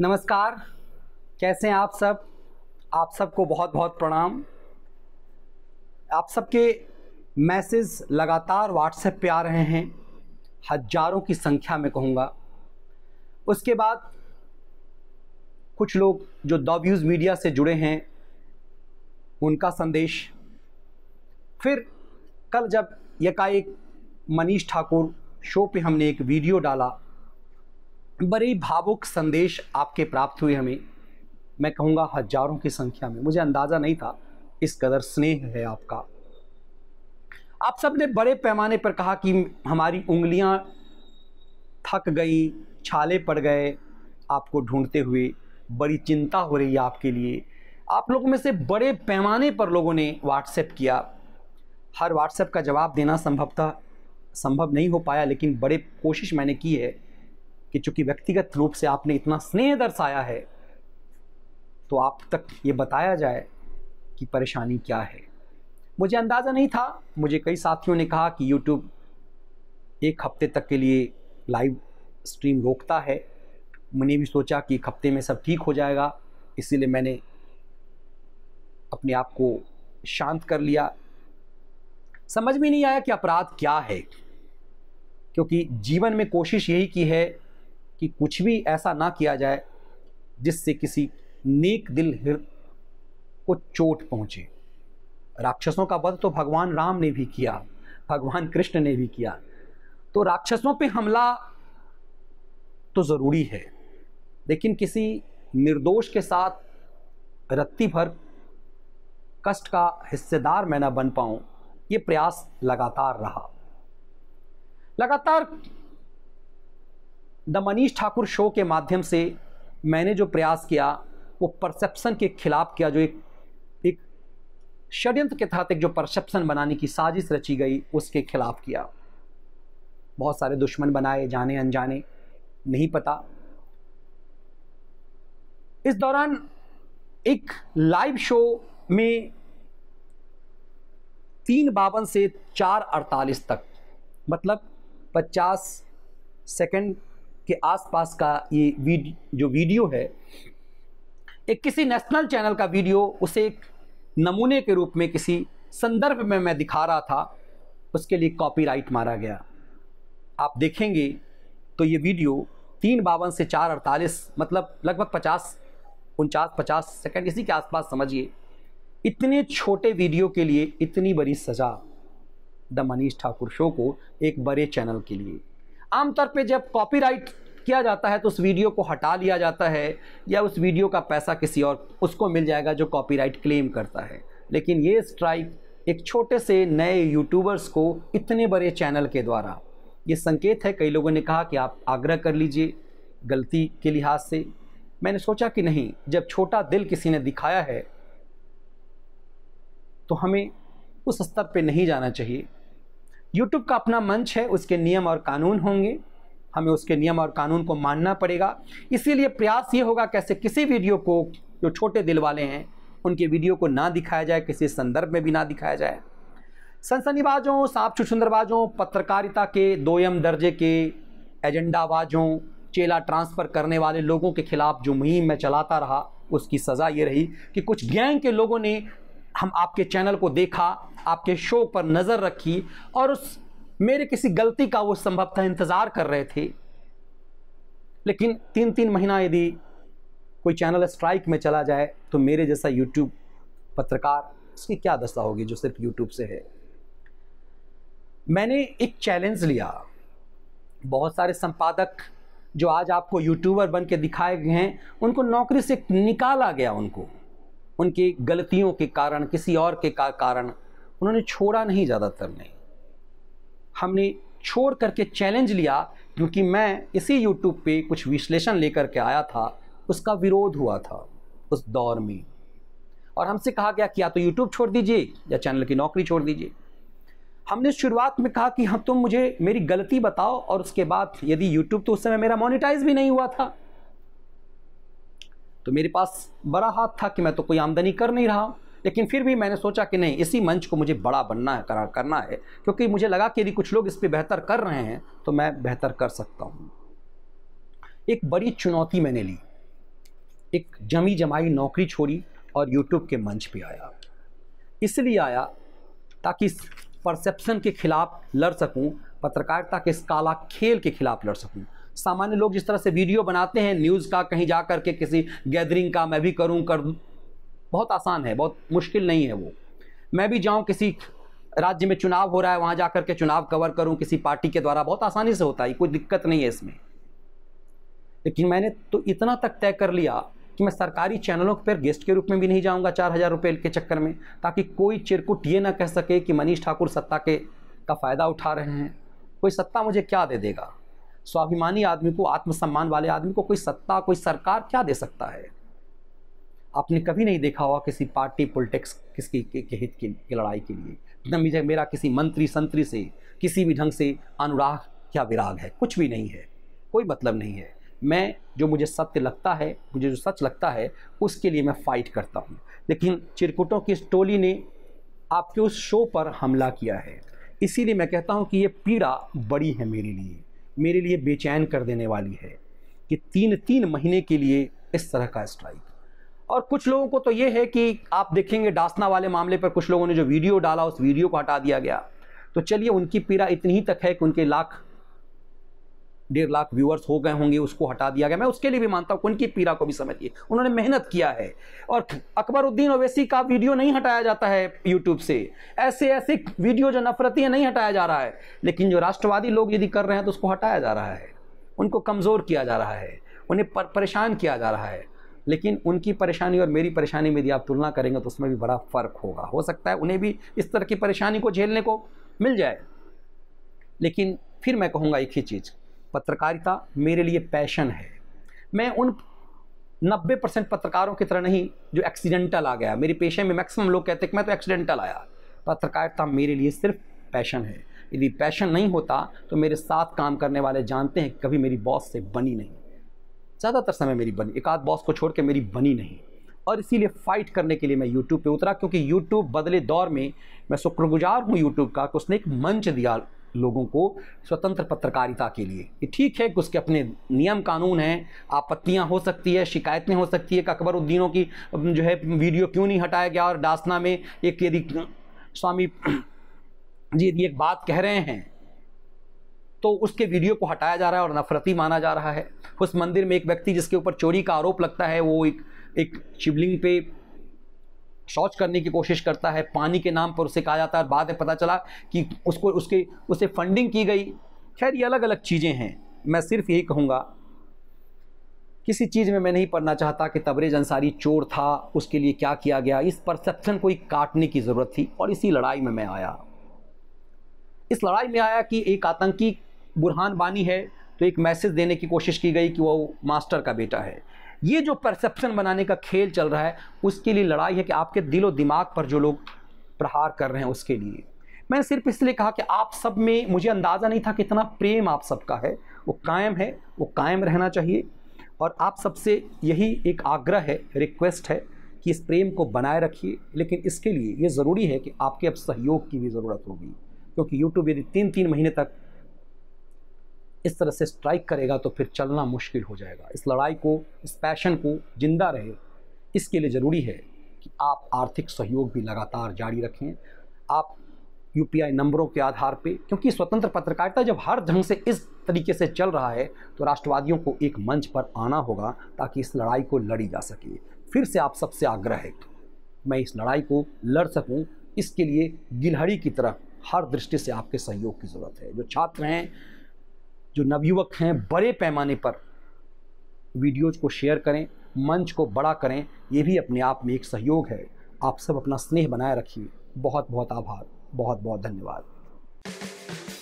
नमस्कार कैसे हैं आप सब आप सबको बहुत बहुत प्रणाम आप सबके मैसेज लगातार व्हाट्सएप पे आ रहे हैं हजारों की संख्या में कहूँगा उसके बाद कुछ लोग जो द व्यूज़ मीडिया से जुड़े हैं उनका संदेश फिर कल जब एकाएक मनीष ठाकुर शो पे हमने एक वीडियो डाला बड़े भावुक संदेश आपके प्राप्त हुए हमें मैं कहूँगा हजारों की संख्या में मुझे अंदाज़ा नहीं था इस कदर स्नेह है आपका आप सब ने बड़े पैमाने पर कहा कि हमारी उंगलियां थक गई छाले पड़ गए आपको ढूंढते हुए बड़ी चिंता हो रही है आपके लिए आप लोगों में से बड़े पैमाने पर लोगों ने व्हाट्सएप किया हर व्हाट्सएप का जवाब देना संभवतः संभव नहीं हो पाया लेकिन बड़े कोशिश मैंने की है कि चूंकि व्यक्तिगत रूप से आपने इतना स्नेह दर्शाया है तो आप तक ये बताया जाए कि परेशानी क्या है मुझे अंदाज़ा नहीं था मुझे कई साथियों ने कहा कि यूट्यूब एक हफ्ते तक के लिए लाइव स्ट्रीम रोकता है मैंने भी सोचा कि एक हफ्ते में सब ठीक हो जाएगा इसीलिए मैंने अपने आप को शांत कर लिया समझ में नहीं आया कि अपराध क्या है क्योंकि जीवन में कोशिश यही की है कि कुछ भी ऐसा ना किया जाए जिससे किसी नेक दिल हृदय को चोट पहुंचे राक्षसों का वध तो भगवान राम ने भी किया भगवान कृष्ण ने भी किया तो राक्षसों पे हमला तो ज़रूरी है लेकिन किसी निर्दोष के साथ रत्ती भर कष्ट का हिस्सेदार मैं ना बन पाऊँ ये प्रयास लगातार रहा लगातार द मनीष ठाकुर शो के माध्यम से मैंने जो प्रयास किया वो परसेप्शन के खिलाफ किया जो एक एक षड्यंत्र के तहत एक जो परसेप्शन बनाने की साजिश रची गई उसके खिलाफ किया बहुत सारे दुश्मन बनाए जाने अनजाने नहीं पता इस दौरान एक लाइव शो में तीन बावन से चार अड़तालीस तक मतलब पचास सेकंड के आसपास का ये वीड, जो वीडियो है एक किसी नेशनल चैनल का वीडियो उसे एक नमूने के रूप में किसी संदर्भ में मैं दिखा रहा था उसके लिए कॉपीराइट मारा गया आप देखेंगे तो ये वीडियो तीन बावन से चार अड़तालीस मतलब लगभग पचास उनचास पचास सेकेंड इसी के आसपास समझिए इतने छोटे वीडियो के लिए इतनी बड़ी सज़ा द मनीष ठाकुर शो को एक बड़े चैनल के लिए आमतौर पे जब कॉपीराइट किया जाता है तो उस वीडियो को हटा लिया जाता है या उस वीडियो का पैसा किसी और उसको मिल जाएगा जो कॉपीराइट क्लेम करता है लेकिन ये स्ट्राइक एक छोटे से नए यूट्यूबर्स को इतने बड़े चैनल के द्वारा ये संकेत है कई लोगों ने कहा कि आप आग्रह कर लीजिए गलती के लिहाज से मैंने सोचा कि नहीं जब छोटा दिल किसी ने दिखाया है तो हमें उस स्तर पे नहीं जाना चाहिए यूट्यूब का अपना मंच है उसके नियम और कानून होंगे हमें उसके नियम और कानून को मानना पड़ेगा इसीलिए प्रयास ये होगा कैसे किसी वीडियो को जो छोटे दिल वाले हैं उनके वीडियो को ना दिखाया जाए किसी संदर्भ में भी ना दिखाया जाए सनसनीबाजों सांप छुछुंदरबाजों पत्रकारिता के दोयम दर्जे के एजेंडाबाजों चेला ट्रांसफ़र करने वाले लोगों के खिलाफ जो मुहिम मैं चलाता रहा उसकी सज़ा ये रही कि कुछ गैंग के लोगों ने हम आपके चैनल को देखा आपके शो पर नज़र रखी और उस मेरे किसी गलती का वो संभवतः इंतज़ार कर रहे थे लेकिन तीन तीन महीना यदि कोई चैनल स्ट्राइक में चला जाए तो मेरे जैसा यूट्यूब पत्रकार उसकी क्या दशा होगी जो सिर्फ यूट्यूब से है मैंने एक चैलेंज लिया बहुत सारे संपादक जो आज आपको यूट्यूबर बन के दिखाए गए हैं उनको नौकरी से निकाला गया उनको उनकी गलतियों के कारण किसी और के का कारण उन्होंने छोड़ा नहीं ज़्यादातर ने हमने छोड़ करके चैलेंज लिया क्योंकि मैं इसी यूट्यूब पे कुछ विश्लेषण लेकर के आया था उसका विरोध हुआ था उस दौर में और हमसे कहा गया कि या तो यूट्यूब छोड़ दीजिए या चैनल की नौकरी छोड़ दीजिए हमने शुरुआत में कहा कि हम हाँ, तुम तो मुझे मेरी गलती बताओ और उसके बाद यदि यूट्यूब तो उस समय मेरा मोनिटाइज भी नहीं हुआ था तो मेरे पास बड़ा हाथ था कि मैं तो कोई आमदनी कर नहीं रहा लेकिन फिर भी मैंने सोचा कि नहीं इसी मंच को मुझे बड़ा बनना है करा करना है क्योंकि मुझे लगा कि यदि कुछ लोग इस पर बेहतर कर रहे हैं तो मैं बेहतर कर सकता हूँ एक बड़ी चुनौती मैंने ली एक जमी जमाई नौकरी छोड़ी और यूट्यूब के मंच पे आया इसलिए आया ताकि परसेप्शन के खिलाफ लड़ सकूं पत्रकारिता के इस काला खेल के खिलाफ लड़ सकूं सामान्य लोग जिस तरह से वीडियो बनाते हैं न्यूज़ का कहीं जा कर के किसी गैदरिंग का मैं भी करूँ कर दूँ बहुत आसान है बहुत मुश्किल नहीं है वो मैं भी जाऊँ किसी राज्य में चुनाव हो रहा है वहाँ जा कर के चुनाव कवर करूँ किसी पार्टी के द्वारा बहुत आसानी से होता है कोई दिक्कत नहीं है इसमें लेकिन मैंने तो इतना तक तय कर लिया कि मैं सरकारी चैनलों पर गेस्ट के रूप में भी नहीं जाऊंगा चार हज़ार रुपये के चक्कर में ताकि कोई चिरकुट ये ना कह सके कि मनीष ठाकुर सत्ता के का फ़ायदा उठा रहे हैं कोई सत्ता मुझे क्या दे देगा स्वाभिमानी आदमी को आत्मसम्मान वाले आदमी को कोई सत्ता कोई सरकार क्या दे सकता है आपने कभी नहीं देखा होगा किसी पार्टी पॉलिटिक्स किसकी के, के हित की, के लड़ाई के लिए मुझे मेरा किसी मंत्री संतरी से किसी भी ढंग से अनुराग या विराग है कुछ भी नहीं है कोई मतलब नहीं है मैं जो मुझे सत्य लगता है मुझे जो सच लगता है उसके लिए मैं फाइट करता हूँ लेकिन चिरकुटों की इस टोली ने आपके उस शो पर हमला किया है इसीलिए मैं कहता हूँ कि ये पीड़ा बड़ी है मेरे लिए मेरे लिए बेचैन कर देने वाली है कि तीन तीन महीने के लिए इस तरह का स्ट्राइक और कुछ लोगों को तो ये है कि आप देखेंगे डासना वाले मामले पर कुछ लोगों ने जो वीडियो डाला उस वीडियो को हटा दिया गया तो चलिए उनकी पीड़ा इतनी ही तक है कि उनके लाख डेढ़ लाख व्यूअर्स हो गए होंगे उसको हटा दिया गया मैं उसके लिए भी मानता हूँ उनकी पीड़ा को भी समझिए उन्होंने मेहनत किया है और अकबरुद्दीन ओवैसी का वीडियो नहीं हटाया जाता है यूट्यूब से ऐसे ऐसे वीडियो जो नफरती है नहीं हटाया जा रहा है लेकिन जो राष्ट्रवादी लोग यदि कर रहे हैं तो उसको हटाया जा रहा है उनको कमज़ोर किया जा रहा है उन्हें परेशान किया जा रहा है लेकिन उनकी परेशानी और मेरी परेशानी में यदि आप तुलना करेंगे तो उसमें भी बड़ा फ़र्क होगा हो सकता है उन्हें भी इस तरह की परेशानी को झेलने को मिल जाए लेकिन फिर मैं कहूँगा एक ही चीज़ पत्रकारिता मेरे लिए पैशन है मैं उन 90 परसेंट पत्रकारों की तरह नहीं जो एक्सीडेंटल आ गया मेरे पेशे में मैक्सिमम लोग कहते हैं कि मैं तो एक्सीडेंटल आया पत्रकारिता मेरे लिए सिर्फ पैशन है यदि पैशन नहीं होता तो मेरे साथ काम करने वाले जानते हैं कभी मेरी बॉस से बनी नहीं ज़्यादातर समय मेरी बनी एक आध बॉस को छोड़ के मेरी बनी नहीं और इसीलिए फ़ाइट करने के लिए मैं यूट्यूब पे उतरा क्योंकि यूट्यूब बदले दौर में मैं शुक्रगुजार हूँ यूट्यूब का कि उसने एक मंच दिया लोगों को स्वतंत्र पत्रकारिता के लिए ठीक है कि उसके अपने नियम कानून हैं आपत्तियां हो सकती है शिकायतें हो सकती है कि अकबरुद्दीनों की जो है वीडियो क्यों नहीं हटाया गया और डासना में एक यदि स्वामी जी यदि एक बात कह रहे हैं तो उसके वीडियो को हटाया जा रहा है और नफरती माना जा रहा है उस मंदिर में एक व्यक्ति जिसके ऊपर चोरी का आरोप लगता है वो एक एक शिवलिंग पे शौच करने की कोशिश करता है पानी के नाम पर उसे कहा जाता है बाद में पता चला कि उसको उसके उसे फंडिंग की गई खैर ये अलग अलग चीज़ें हैं मैं सिर्फ यही कहूँगा किसी चीज़ में मैं नहीं पढ़ना चाहता कि तबरेज अंसारी चोर था उसके लिए क्या किया गया इस परसेप्शन को ही काटने की ज़रूरत थी और इसी लड़ाई में मैं आया इस लड़ाई में आया कि एक आतंकी बुरहान बानी है तो एक मैसेज देने की कोशिश की गई कि वो मास्टर का बेटा है ये जो परसेप्शन बनाने का खेल चल रहा है उसके लिए लड़ाई है कि आपके दिलो दिमाग पर जो लोग प्रहार कर रहे हैं उसके लिए मैंने सिर्फ इसलिए कहा कि आप सब में मुझे अंदाज़ा नहीं था कितना प्रेम आप सबका है वो कायम है वो कायम रहना चाहिए और आप सबसे यही एक आग्रह है रिक्वेस्ट है कि इस प्रेम को बनाए रखिए लेकिन इसके लिए ये ज़रूरी है कि आपके अब सहयोग की भी ज़रूरत होगी क्योंकि यूट्यूब यदि तीन तीन महीने तक इस तरह से स्ट्राइक करेगा तो फिर चलना मुश्किल हो जाएगा इस लड़ाई को इस पैशन को जिंदा रहे इसके लिए ज़रूरी है कि आप आर्थिक सहयोग भी लगातार जारी रखें आप यू नंबरों के आधार पर क्योंकि स्वतंत्र पत्रकारिता जब हर ढंग से इस तरीके से चल रहा है तो राष्ट्रवादियों को एक मंच पर आना होगा ताकि इस लड़ाई को लड़ी जा सके फिर से आप सबसे आग्रह है मैं इस लड़ाई को लड़ सकूं इसके लिए गिलहड़ी की तरह हर दृष्टि से आपके सहयोग की ज़रूरत है जो छात्र हैं जो नवयुवक हैं बड़े पैमाने पर वीडियोज को शेयर करें मंच को बड़ा करें ये भी अपने आप में एक सहयोग है आप सब अपना स्नेह बनाए रखिए बहुत बहुत आभार बहुत बहुत धन्यवाद